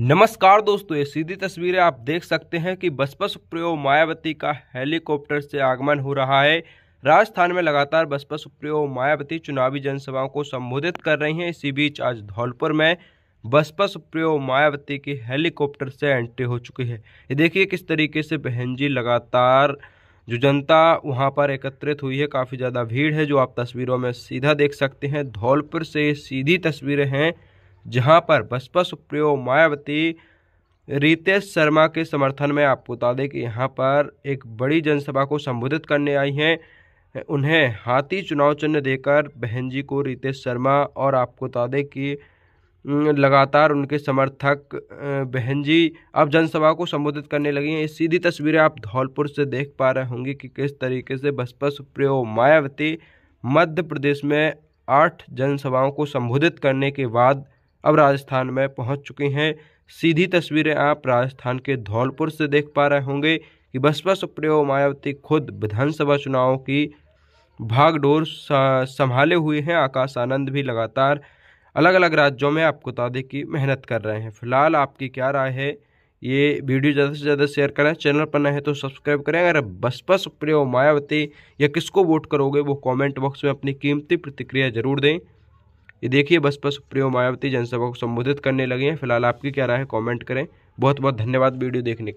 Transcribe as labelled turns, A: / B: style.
A: नमस्कार दोस्तों ये सीधी तस्वीरें आप देख सकते हैं कि बसपा सुप्रियो मायावती का हेलीकॉप्टर से आगमन हो रहा है राजस्थान में लगातार बसपा सुप्रियो मायावती चुनावी जनसभाओं को संबोधित कर रही हैं इसी बीच आज धौलपुर में बसपा सुप्रियो मायावती की हेलीकॉप्टर से एंट्री हो चुकी है ये देखिए किस तरीके से बहन जी लगातार जो जनता वहाँ पर एकत्रित हुई है काफ़ी ज़्यादा भीड़ है जो आप तस्वीरों में सीधा देख सकते हैं धौलपुर से सीधी तस्वीरें हैं जहां पर बसपा सुप्रियो मायावती रितेश शर्मा के समर्थन में आपको बता दें कि यहाँ पर एक बड़ी जनसभा को संबोधित करने आई हैं उन्हें हाथी चुनाव चिन्ह देकर बहन जी को रितेश शर्मा और आपको बता दें कि लगातार उनके समर्थक बहन जी अब जनसभा को संबोधित करने लगी हैं ये सीधी तस्वीरें आप धौलपुर से देख पा रहे होंगे कि किस तरीके से बसपा सुप्रियो मायावती मध्य प्रदेश में आठ जनसभाओं को संबोधित करने के बाद अब राजस्थान में पहुंच चुकी हैं सीधी तस्वीरें आप राजस्थान के धौलपुर से देख पा रहे होंगे कि बसपा सुप्रियो मायावती खुद विधानसभा चुनाव की भागडोर संभाले हुए हैं आकाश आनंद भी लगातार अलग अलग राज्यों में आपको तादे की मेहनत कर रहे हैं फिलहाल आपकी क्या राय है ये वीडियो ज़्यादा से ज़्यादा शेयर करें चैनल पर नए हैं तो सब्सक्राइब करें अगर बसपा सुप्रियो मायावती या किसको वोट करोगे वो कमेंट बॉक्स में अपनी कीमती प्रतिक्रिया जरूर दें ये देखिए बसपा प्रियो मायावती जनसभा को संबोधित करने लगे हैं फिलहाल आपकी क्या राय है कॉमेंट करें बहुत बहुत धन्यवाद वीडियो देखने के